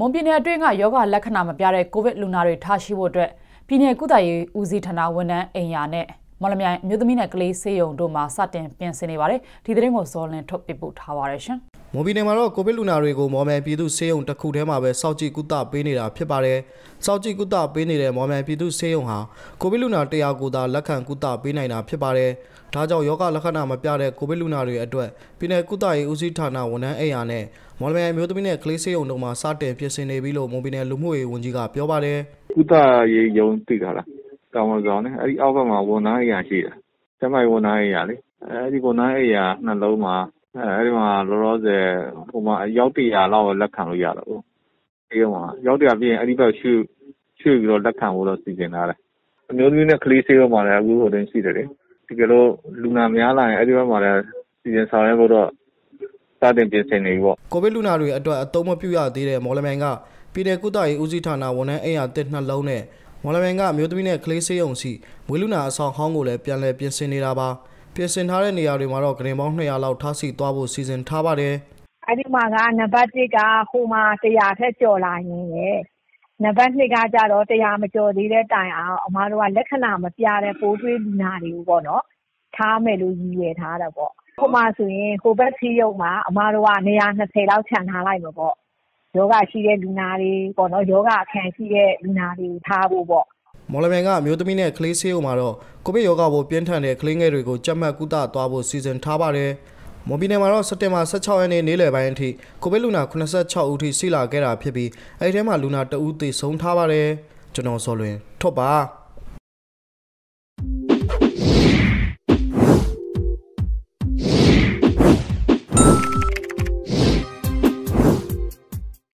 မွန်ပြည်နယ်အတွင်းကယောဂလက္ခဏာမပြတဲ့ကိုဗစ်လူနာတွေထားရှိဖို့အတွက်ပြည်နယ်ကုသရေးဦးစီးဌာနဝန်ထမ်းအိမ်ယာနဲ့မလမြိုင်မြို့သမီးနဲ့ကလေးဆေးရုံတို့မှာစတင်ပြင်ဆင်နေပါတယ်။ဒီသတင်းကိုဇော်လင်ထုတ်ပြပို့ထားပါရရှင်။မော်ဘီနယ်မှာတော့ကိုဗစ်လူနာတွေကိုမော်မန်ပြည်သူဆေးရုံတစ်ခုထဲမှာပဲစောင့်ကြည့်ကုသပေးနေတာဖြစ်ပါတယ်။စောင့်ကြည့်ကုသပေးနေတဲ့မော်မန်ပြည်သူဆေးရုံဟာကိုဗစ်လူနာ100ကိုသာလက်ခံကုသပေးနိုင်တာဖြစ်ပါတယ်။ဒါကြောင့်ယောဂလက္ခဏာမပြတဲ့ကိုဗစ်လူနာတွေအတွက်ပြည်နယ်ကုသရေးဦးစီးဌာနဝန်ထမ်းအိမ်ယာနဲ့မော်လမြိုင်မြို့သမီးနဲ့ကလေးဆေးရုံတို့မှာစတင်ပြင်ဆင်နေပြီလို့မော်ဘီနယ်လူမှုရေးဝန်ကြီးကပြောပါတယ်။ကုသရေးယုံသိတာလား။တာဝန်ဆောင်တယ်အဲ့ဒီအောက်ဘက်မှာဝန်ထမ်းအိယာရှိတယ်ကျမဝန်ထမ်းအိယာလေအဲ့ဒီဝန်ထမ်းအိယာနှလုံးမှာအဲ့ဒီမှာလောလောဆယ်ဟိုမှာရောက်တရာလောက်လက်ခံလို့ရတော့ဘူးအေးဟိုမှာရောက်တရာပြီးရင်အဲ့ဒီဘက်ရှုရှုပြီးတော့လက်ခံဖို့တော့စီစဉ်ထားတယ်အမျိုးသမီးနဲ့ကလေးဆေးဘက်မှာလည်းအခုဟိုတင်ရှိတယ်လေဒီကလို့လူနာများလာရင်အဲ့ဒီဘက်မှာလည်းစီစဉ်ဆောင်ရွက်ဖို့တော့စတင်ပြင်ဆင်နေပြီပေါ့ကိုဗစ်လူနာတွေအတွက်အသုံးမပြုရသေးတဲ့မော်လမြိုင်ကပြည်내ကုသရေးဦးစီးဌာနဝန်ထမ်းအိမ်ရာတစ်နှလုံးနဲ့မော်လမြိုင်ကအမျိုးသမီးနဲ့ကလေးစေးုံစီမွေးလူနာအဆောင်ဟောင်းကိုလည်းပြန်လည်ပြင်ဆင်နေတာပါပြင်ဆင်ထားတဲ့နေရာတွေမှာတော့ကရင်ပေါင်း200လောက်ထားစီသွားဖို့စီစဉ်ထားပါတယ်အဲ့ဒီမှာကနံပါတ်1ကဟိုမှာ100ထက်ကျော်လာရင်ရယ်နံပါတ်2ကကြတော့100မကျော်သေးတဲ့တိုင်အောင်အမားတို့ကလက္ခဏာမပြတဲ့ပိုးတွေးလူနာတွေကိုပေါ့နော်ထားမယ်လို့ရည်ရွယ်ထားတာပေါ့ဟိုမှာဆိုရင်ဟိုဘက်သေးရုံမှာအမားတို့ကနေရာ20လောက်ခြံထားလိုက်မှာပေါ့ရောဂါရှိတဲ့လူနာတွေပေါ့နော်ရောဂါအခံရှိတဲ့လူနာတွေထားဖို့ပေါ့မော်လမြိုင်ကအမျိုးသမီးနဲ့ကလေးဆေးရုံမှာတော့ကိုဗစ်ရောဂါကိုပြင်းထန်တဲ့ကလေးငယ်တွေကိုကြက်မှတ်ကုသသွားဖို့စီစဉ်ထားပါတယ်မော်ဘီနယ်မှာတော့စက်တင်ဘာ16ရက်နေ့နေ့လယ်ပိုင်းအထိကိုဗစ်လူနာ86ဦးထိရှိလာခဲ့တာဖြစ်ပြီးအဲဒီထဲမှာလူနာ2ဦးသေဆုံးထားပါတယ်ကျွန်တော်စောလွင်ထော့ပါ